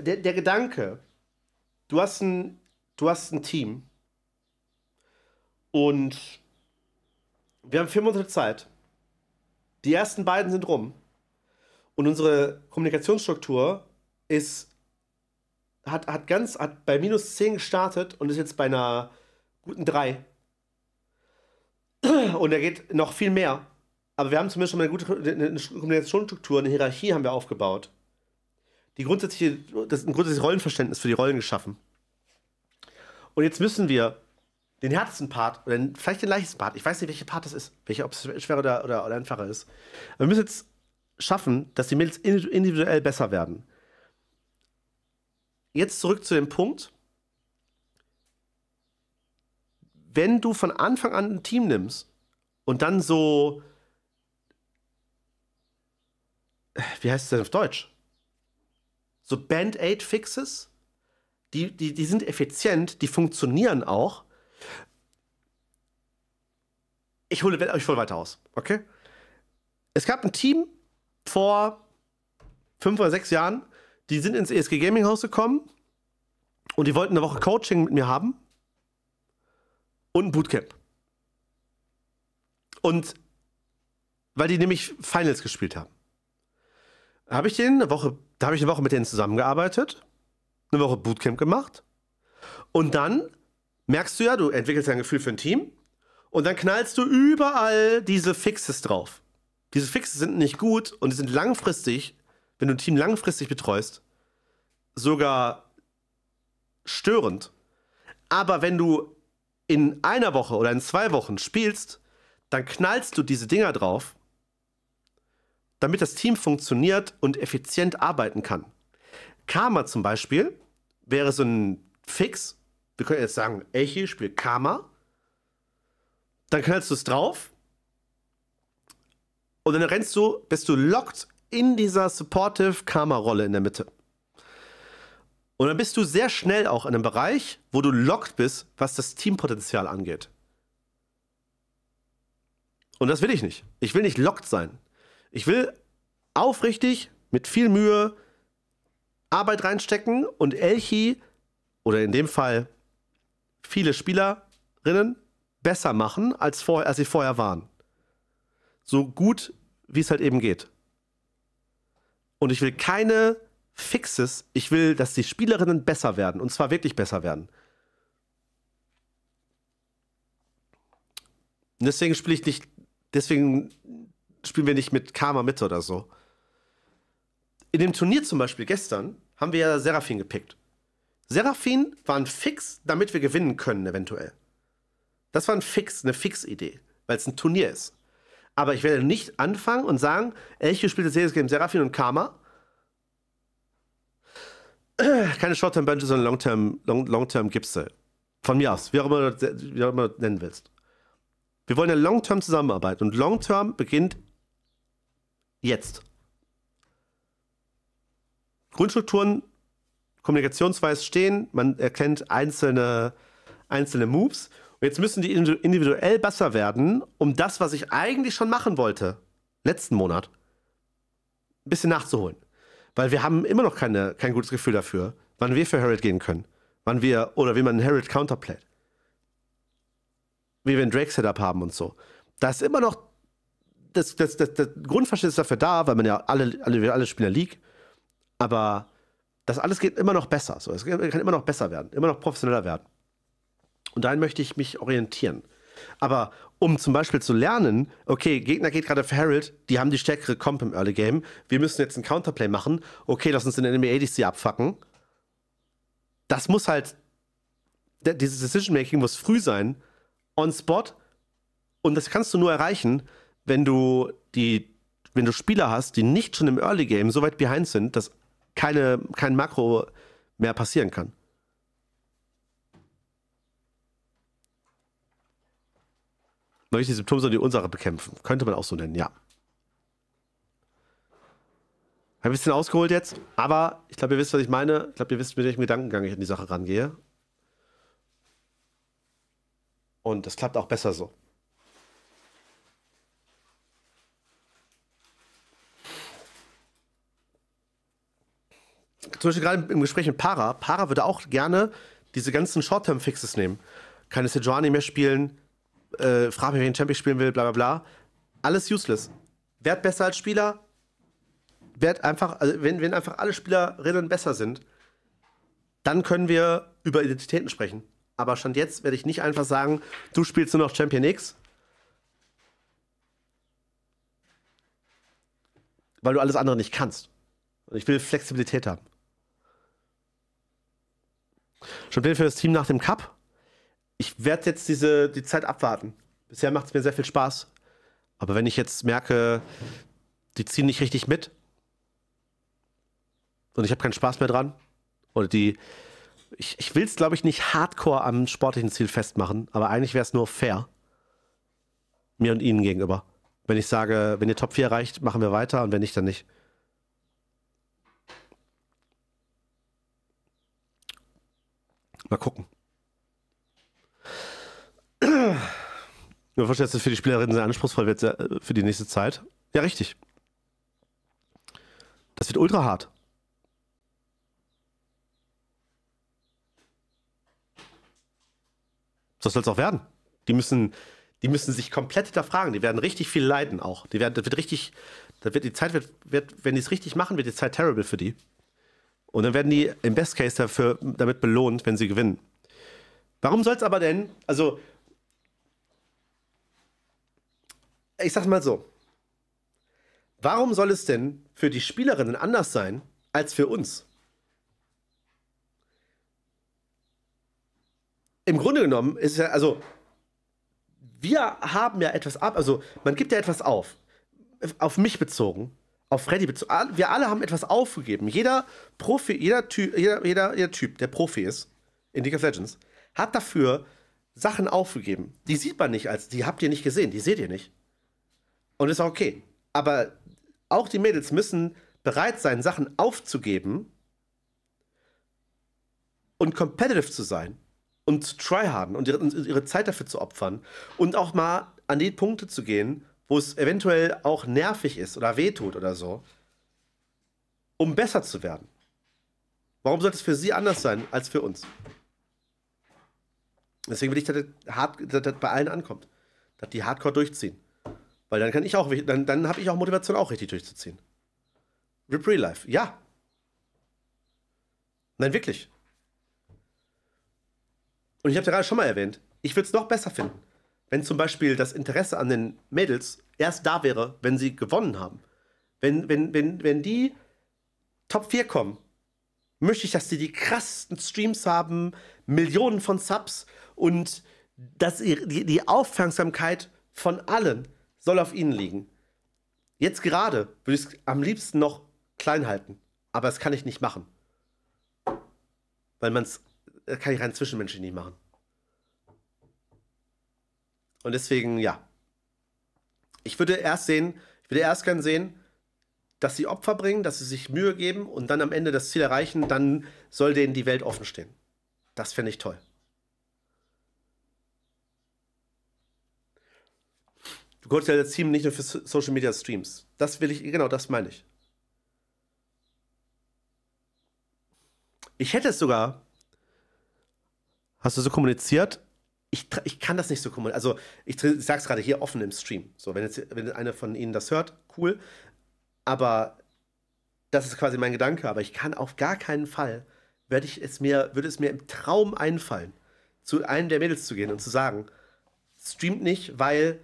der, der Gedanke, du hast, ein, du hast ein Team und wir haben vier Monate Zeit. Die ersten beiden sind rum. Und unsere Kommunikationsstruktur ist, hat, hat ganz, hat bei minus 10 gestartet und ist jetzt bei einer guten 3. Und da geht noch viel mehr. Aber wir haben zumindest schon mal eine gute eine Kommunikationsstruktur, eine Hierarchie haben wir aufgebaut die grundsätzliche, das, ein grundsätzliches Rollenverständnis für die Rollen geschaffen. Und jetzt müssen wir den härtesten Part, oder vielleicht den leichtesten Part, ich weiß nicht, welcher Part das ist, welcher, ob es schwerer oder, oder, oder einfacher ist. Aber wir müssen jetzt schaffen, dass die Mädels individuell besser werden. Jetzt zurück zu dem Punkt. Wenn du von Anfang an ein Team nimmst und dann so. Wie heißt es denn auf Deutsch? so Band-Aid-Fixes, die, die, die sind effizient, die funktionieren auch. Ich hole euch voll weiter aus, okay? Es gab ein Team vor fünf oder sechs Jahren, die sind ins ESG Gaming Haus gekommen und die wollten eine Woche Coaching mit mir haben und ein Bootcamp. Und weil die nämlich Finals gespielt haben habe ich den eine Woche, da habe ich eine Woche mit denen zusammengearbeitet, eine Woche Bootcamp gemacht. Und dann merkst du ja, du entwickelst ein Gefühl für ein Team und dann knallst du überall diese Fixes drauf. Diese Fixes sind nicht gut und die sind langfristig, wenn du ein Team langfristig betreust, sogar störend. Aber wenn du in einer Woche oder in zwei Wochen spielst, dann knallst du diese Dinger drauf damit das Team funktioniert und effizient arbeiten kann. Karma zum Beispiel wäre so ein Fix. Wir können jetzt sagen, Echi spielt Karma. Dann knallst du es drauf. Und dann rennst du, bist du locked in dieser supportive Karma-Rolle in der Mitte. Und dann bist du sehr schnell auch in einem Bereich, wo du locked bist, was das Teampotenzial angeht. Und das will ich nicht. Ich will nicht locked sein. Ich will aufrichtig, mit viel Mühe Arbeit reinstecken und Elchi oder in dem Fall viele Spielerinnen besser machen, als, vor, als sie vorher waren. So gut, wie es halt eben geht. Und ich will keine Fixes. Ich will, dass die Spielerinnen besser werden. Und zwar wirklich besser werden. Und deswegen spiele ich nicht. Deswegen spielen wir nicht mit Karma mit oder so. In dem Turnier zum Beispiel gestern haben wir ja Seraphin gepickt. Seraphin war ein Fix, damit wir gewinnen können, eventuell. Das war ein Fix, eine Fix-Idee, weil es ein Turnier ist. Aber ich werde nicht anfangen und sagen, Elche spielt das jedes Game Seraphin und Karma. Keine Short-Term-Bunches, sondern Long-Term Long, Long -Term Gipse. Von mir aus, wie auch immer du das nennen willst. Wir wollen ja Long-Term zusammenarbeiten und Long-Term beginnt jetzt. Grundstrukturen kommunikationsweise stehen, man erkennt einzelne, einzelne Moves. Und jetzt müssen die individuell besser werden, um das, was ich eigentlich schon machen wollte, letzten Monat, ein bisschen nachzuholen. Weil wir haben immer noch keine, kein gutes Gefühl dafür, wann wir für Harriet gehen können. Wann wir, oder wie man Harriet counterplayt. Wie wir ein Drake-Setup haben und so. Da ist immer noch das, das, das, das Grundverständnis ist dafür da, weil man ja alle, alle, alle Spieler League, aber das alles geht immer noch besser. So. Es kann immer noch besser werden, immer noch professioneller werden. Und dahin möchte ich mich orientieren. Aber um zum Beispiel zu lernen, okay, Gegner geht gerade für Herald, die haben die stärkere Comp im Early Game, wir müssen jetzt ein Counterplay machen, okay, lass uns den Enemy ADC abfacken. Das muss halt, dieses Decision-Making muss früh sein, on spot, und das kannst du nur erreichen, wenn du die, wenn du Spieler hast, die nicht schon im Early Game so weit behind sind, dass keine, kein Makro mehr passieren kann. Neulich die Symptome sollen die Ursache bekämpfen. Könnte man auch so nennen, ja. Ein bisschen ausgeholt jetzt, aber ich glaube, ihr wisst, was ich meine. Ich glaube, ihr wisst, mit welchem Gedankengang ich an die Sache rangehe. Und das klappt auch besser so. zum Beispiel gerade im Gespräch mit Para, Para würde auch gerne diese ganzen Short-Term-Fixes nehmen. Keine Sejuani mehr spielen, äh, frag mich, wen Champion spielen will, bla bla bla. Alles useless. Werd besser als Spieler, werd einfach, also wenn, wenn einfach alle Spielerinnen besser sind, dann können wir über Identitäten sprechen. Aber Stand jetzt werde ich nicht einfach sagen, du spielst nur noch Champion X. Weil du alles andere nicht kannst. Und ich will Flexibilität haben. Schon für das Team nach dem Cup. Ich werde jetzt diese, die Zeit abwarten. Bisher macht es mir sehr viel Spaß. Aber wenn ich jetzt merke, die ziehen nicht richtig mit und ich habe keinen Spaß mehr dran, oder die, ich, ich will es, glaube ich, nicht hardcore am sportlichen Ziel festmachen, aber eigentlich wäre es nur fair. Mir und ihnen gegenüber. Wenn ich sage, wenn ihr Top 4 erreicht, machen wir weiter und wenn nicht, dann nicht. Mal gucken. Du verstehst, dass für die Spielerinnen sehr anspruchsvoll wird äh, für die nächste Zeit. Ja, richtig. Das wird ultra hart. So soll es auch werden. Die müssen, die müssen sich komplett hinterfragen. Die werden richtig viel leiden auch. Die werden, das wird richtig, das wird, die Zeit wird, wird wenn die es richtig machen, wird die Zeit terrible für die. Und dann werden die im Best Case dafür, damit belohnt, wenn sie gewinnen. Warum soll es aber denn, also, ich sag's mal so, warum soll es denn für die Spielerinnen anders sein als für uns? Im Grunde genommen ist es ja, also, wir haben ja etwas ab, also man gibt ja etwas auf. Auf mich bezogen auf Freddy bezogen. Wir alle haben etwas aufgegeben. Jeder Profi, jeder Typ, jeder, jeder, jeder Typ, der Profi ist in League of Legends, hat dafür Sachen aufgegeben. Die sieht man nicht als, die habt ihr nicht gesehen, die seht ihr nicht. Und ist auch okay. Aber auch die Mädels müssen bereit sein, Sachen aufzugeben und competitive zu sein und zu tryharden und ihre, Zeit dafür zu opfern und auch mal an die Punkte zu gehen, wo es eventuell auch nervig ist oder wehtut oder so, um besser zu werden? Warum sollte es für sie anders sein als für uns? Deswegen will ich, dass das, dass das bei allen ankommt. Dass die hardcore durchziehen. Weil dann kann ich auch, dann, dann habe ich auch Motivation, auch richtig durchzuziehen. Rip Real Life, ja. Nein, wirklich. Und ich habe ja gerade schon mal erwähnt, ich würde es noch besser finden wenn zum Beispiel das Interesse an den Mädels erst da wäre, wenn sie gewonnen haben. Wenn, wenn, wenn, wenn die Top 4 kommen, möchte ich, dass sie die krassesten Streams haben, Millionen von Subs und dass die, die Aufmerksamkeit von allen soll auf ihnen liegen. Jetzt gerade würde ich es am liebsten noch klein halten, aber das kann ich nicht machen. Weil man es, äh, kann ich rein zwischenmenschlich nicht machen. Und deswegen, ja. Ich würde erst sehen, ich würde erst gern sehen, dass sie Opfer bringen, dass sie sich Mühe geben und dann am Ende das Ziel erreichen, dann soll denen die Welt offen stehen. Das fände ich toll. Du konntest ja das Team nicht nur für Social Media Streams. Das will ich, genau, das meine ich. Ich hätte es sogar. Hast du so kommuniziert? ich, ich kann das nicht so kommunizieren. Also, ich, ich sag's gerade hier offen im Stream. So, wenn jetzt wenn einer von Ihnen das hört, cool. Aber das ist quasi mein Gedanke. Aber ich kann auf gar keinen Fall, werde ich es mir, würde es mir im Traum einfallen, zu einem der Mädels zu gehen und zu sagen, streamt nicht, weil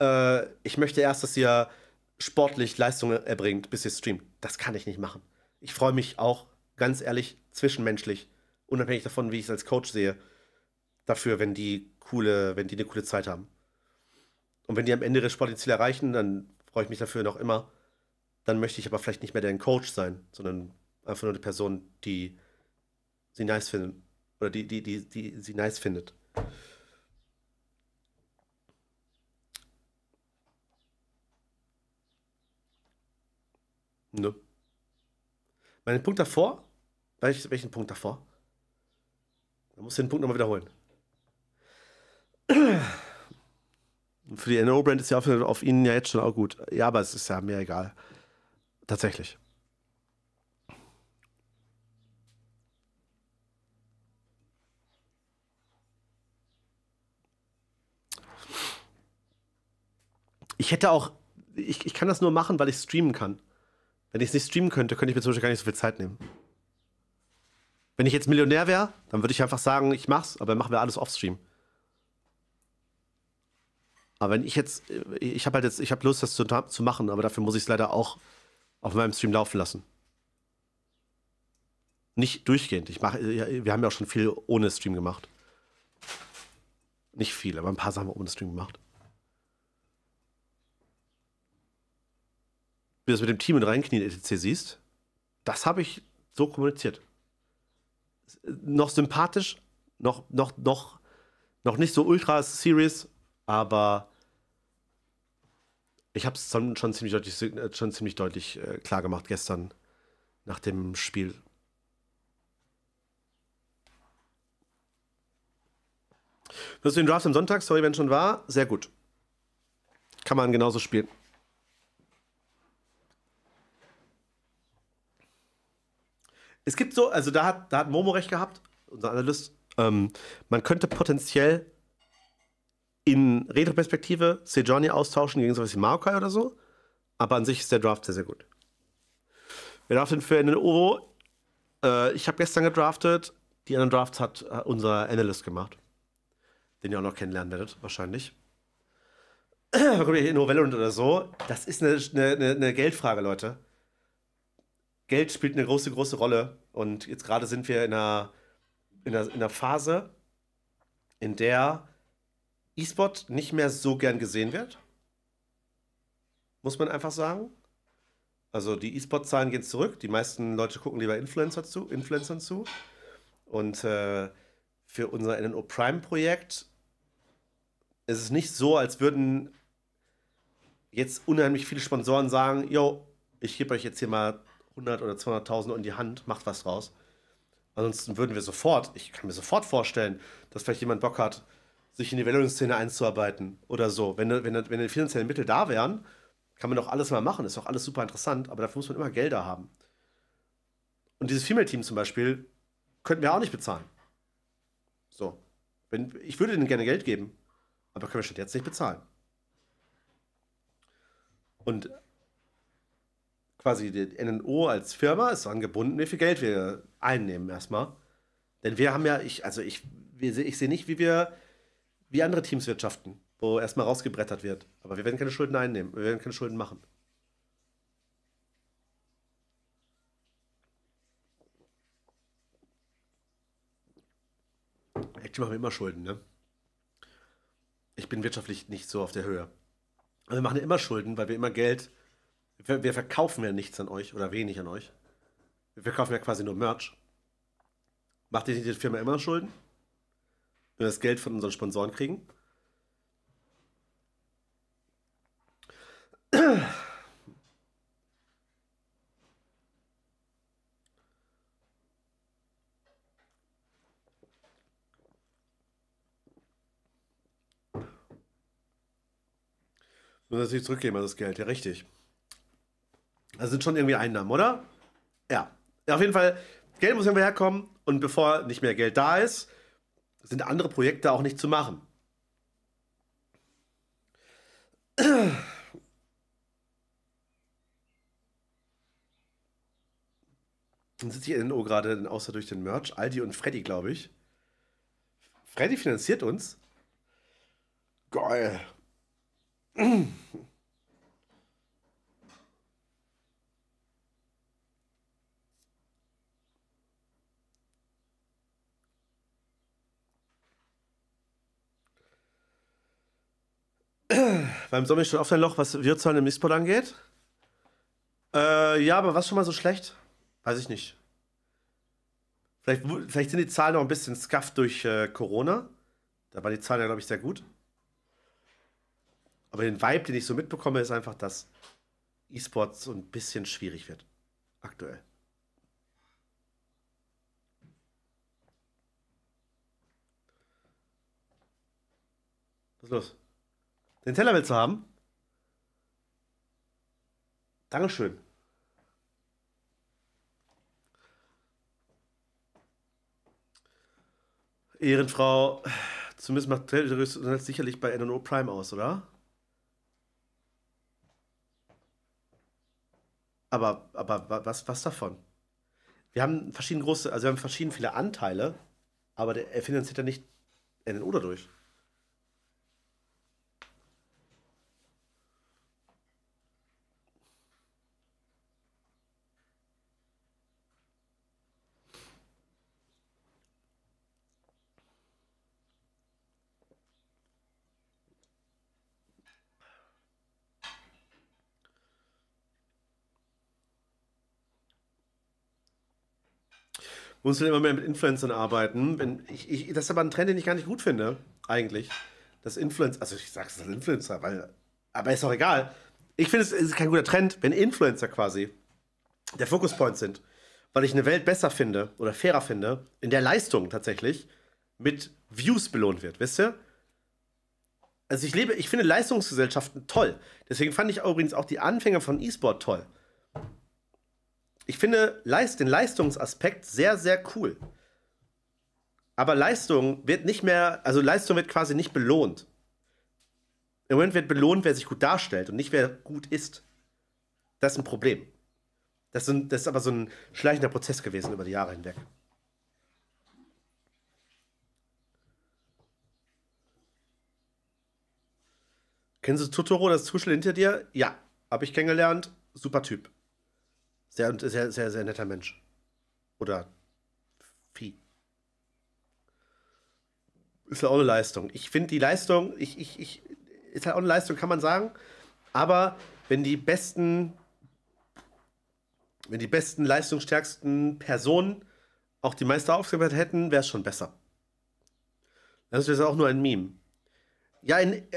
äh, ich möchte erst, dass ihr sportlich Leistungen erbringt, bis ihr streamt. Das kann ich nicht machen. Ich freue mich auch, ganz ehrlich, zwischenmenschlich, unabhängig davon, wie ich es als Coach sehe, dafür, wenn die coole, wenn die eine coole Zeit haben. Und wenn die am Ende ihre sportlichen Ziele erreichen, dann freue ich mich dafür noch immer. Dann möchte ich aber vielleicht nicht mehr deren Coach sein, sondern einfach nur eine Person, die sie nice finden. Oder die, die, die, die sie nice findet. Nö. Ne. Meinen Punkt davor? Welchen Punkt davor? Man muss den Punkt nochmal wiederholen. Für die NO-Brand ist die Aufmerksamkeit auf ihnen ja jetzt schon auch gut. Ja, aber es ist ja mir egal. Tatsächlich. Ich hätte auch, ich, ich kann das nur machen, weil ich streamen kann. Wenn ich es nicht streamen könnte, könnte ich mir zum Beispiel gar nicht so viel Zeit nehmen. Wenn ich jetzt Millionär wäre, dann würde ich einfach sagen, ich mach's, aber dann machen wir alles offstream. Aber wenn ich jetzt, äh, ich habe halt jetzt, ich habe Lust, das zu, zu machen, aber dafür muss ich es leider auch auf meinem Stream laufen lassen. Nicht durchgehend. Ich mache, äh, wir haben ja auch schon viel ohne Stream gemacht. Nicht viel, aber ein paar Sachen haben wir ohne Stream gemacht. Wie du das mit dem Team und Reinknien etc. siehst, das habe ich so kommuniziert. Noch sympathisch, noch, noch, noch, noch nicht so ultra serious, aber ich habe es schon, ziemlich deutlich, äh, schon ziemlich deutlich äh, klar gemacht gestern nach dem Spiel. Wirst du den Draft am Sonntag, sorry, wenn schon war, sehr gut. Kann man genauso spielen. Es gibt so, also da hat, da hat Momo recht gehabt, unser Analyst. Ähm, man könnte potenziell in Retroperspektive Sejani austauschen gegen sowas wie Maokai oder so. Aber an sich ist der Draft sehr, sehr gut. Wer Wir denn für einen Ovo. Äh, ich habe gestern gedraftet. Die anderen Drafts hat äh, unser Analyst gemacht. Den ihr auch noch kennenlernen werdet, wahrscheinlich. in Novellon oder so. Das ist eine, eine, eine Geldfrage, Leute. Geld spielt eine große, große Rolle. Und jetzt gerade sind wir in einer, in einer, in einer Phase, in der E-Sport nicht mehr so gern gesehen wird. Muss man einfach sagen. Also die E-Sport-Zahlen gehen zurück. Die meisten Leute gucken lieber Influencer zu, Influencern zu. Und äh, für unser NNO Prime-Projekt ist es nicht so, als würden jetzt unheimlich viele Sponsoren sagen, yo, ich gebe euch jetzt hier mal 100 oder 200.000 in die Hand, macht was draus. Ansonsten würden wir sofort, ich kann mir sofort vorstellen, dass vielleicht jemand Bock hat, sich in die Valorant-Szene einzuarbeiten oder so. Wenn, wenn, wenn die finanziellen Mittel da wären, kann man doch alles mal machen, ist doch alles super interessant, aber dafür muss man immer Gelder haben. Und dieses Female-Team zum Beispiel könnten wir auch nicht bezahlen. So. Wenn, ich würde denen gerne Geld geben, aber können wir statt jetzt nicht bezahlen. Und quasi die NNO als Firma ist angebunden, wie viel Geld wir einnehmen erstmal. Denn wir haben ja, ich, also ich, ich sehe nicht, wie wir wie andere Teams wirtschaften, wo erstmal rausgebrettert wird. Aber wir werden keine Schulden einnehmen, wir werden keine Schulden machen. Actually machen wir immer Schulden, ne? Ich bin wirtschaftlich nicht so auf der Höhe. Aber also wir machen ja immer Schulden, weil wir immer Geld. Wir, wir verkaufen ja nichts an euch oder wenig an euch. Wir verkaufen ja quasi nur Merch. Macht ihr nicht die Firma immer Schulden? Wenn wir das Geld von unseren Sponsoren kriegen. Muss natürlich zurückgeben, also das Geld, ja, richtig. Das sind schon irgendwie Einnahmen, oder? Ja. ja auf jeden Fall, Geld muss irgendwo herkommen und bevor nicht mehr Geld da ist, sind andere Projekte auch nicht zu machen. Dann sitze ich in NO gerade, außer durch den Merch. Aldi und Freddy, glaube ich. Freddy finanziert uns. Geil. Beim Sommer schon auf ein Loch, was Wirtshahn im Mistpot angeht. Äh, ja, aber was schon mal so schlecht? Weiß ich nicht. Vielleicht, vielleicht sind die Zahlen noch ein bisschen scuffed durch äh, Corona. Da waren die Zahlen ja, glaube ich, sehr gut. Aber den Vibe, den ich so mitbekomme, ist einfach, dass E-Sport so ein bisschen schwierig wird. Aktuell. Was ist los? Den Teller willst du haben? Dankeschön. Ehrenfrau, zumindest macht Telegram sicherlich bei NNO Prime aus, oder? Aber, aber was, was davon? Wir haben verschiedene große, also wir haben verschiedene viele Anteile, aber der, er finanziert ja nicht NNO dadurch. muss man immer mehr mit Influencern arbeiten. Ich, ich, das ist aber ein Trend, den ich gar nicht gut finde, eigentlich. Das Influencer, also ich sag's als Influencer, weil, aber ist auch egal. Ich finde, es ist kein guter Trend, wenn Influencer quasi der Fokuspoint sind, weil ich eine Welt besser finde oder fairer finde, in der Leistung tatsächlich mit Views belohnt wird, wisst ihr? Also ich lebe, ich finde Leistungsgesellschaften toll. Deswegen fand ich übrigens auch die Anfänger von E-Sport toll ich finde den Leistungsaspekt sehr, sehr cool. Aber Leistung wird nicht mehr, also Leistung wird quasi nicht belohnt. Im Moment wird belohnt, wer sich gut darstellt und nicht wer gut ist. Das ist ein Problem. Das, sind, das ist aber so ein schleichender Prozess gewesen über die Jahre hinweg. Kennst du Totoro, das Tuschel hinter dir? Ja, habe ich kennengelernt. Super Typ. Sehr, sehr, sehr, sehr netter Mensch. Oder Vieh. Ist ja auch eine Leistung. Ich finde die Leistung, ich, ich, ich, ist halt auch eine Leistung, kann man sagen. Aber wenn die besten, wenn die besten, leistungsstärksten Personen auch die meiste Aufgabe hätten, wäre es schon besser. Das ist auch nur ein Meme. Ja, ein, äh,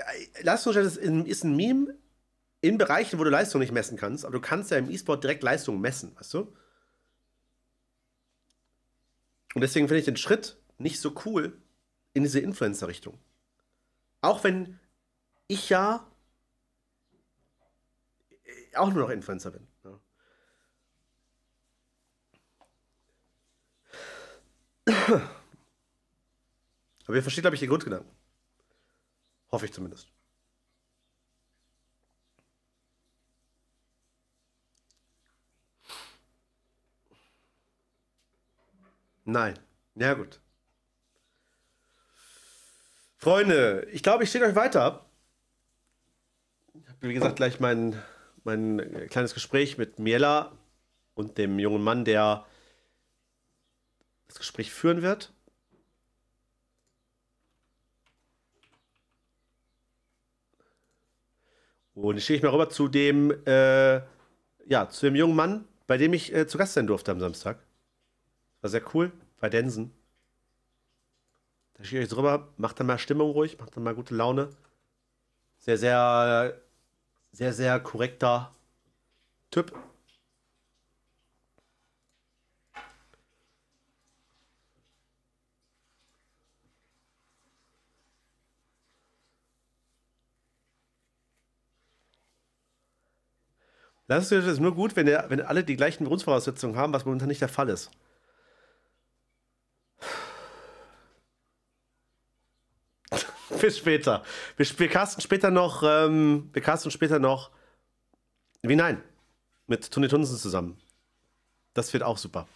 Leistungsstärke ist, ist ein Meme, in Bereichen, wo du Leistung nicht messen kannst, aber du kannst ja im E-Sport direkt Leistung messen, weißt du? Und deswegen finde ich den Schritt nicht so cool in diese Influencer-Richtung. Auch wenn ich ja äh, auch nur noch Influencer bin. Ja. Aber ihr versteht, glaube ich, den Grundgedanken. Hoffe ich zumindest. Nein. Ja, gut. Freunde, ich glaube, ich stehe euch weiter Ich habe, wie gesagt, gleich mein, mein kleines Gespräch mit Miela und dem jungen Mann, der das Gespräch führen wird. Und ich schicke ich mal rüber zu dem, äh, ja, zu dem jungen Mann, bei dem ich äh, zu Gast sein durfte am Samstag. War sehr cool. Bei Densen. Da schicke ich euch drüber. Macht dann mal Stimmung ruhig. Macht dann mal gute Laune. Sehr, sehr, sehr, sehr korrekter Typ. Das ist nur gut, wenn, der, wenn alle die gleichen Grundvoraussetzungen haben, was momentan nicht der Fall ist. bis später. Wir, wir casten später noch, ähm, wir casten später noch, wie nein, mit Tony Tunsen zusammen. Das wird auch super.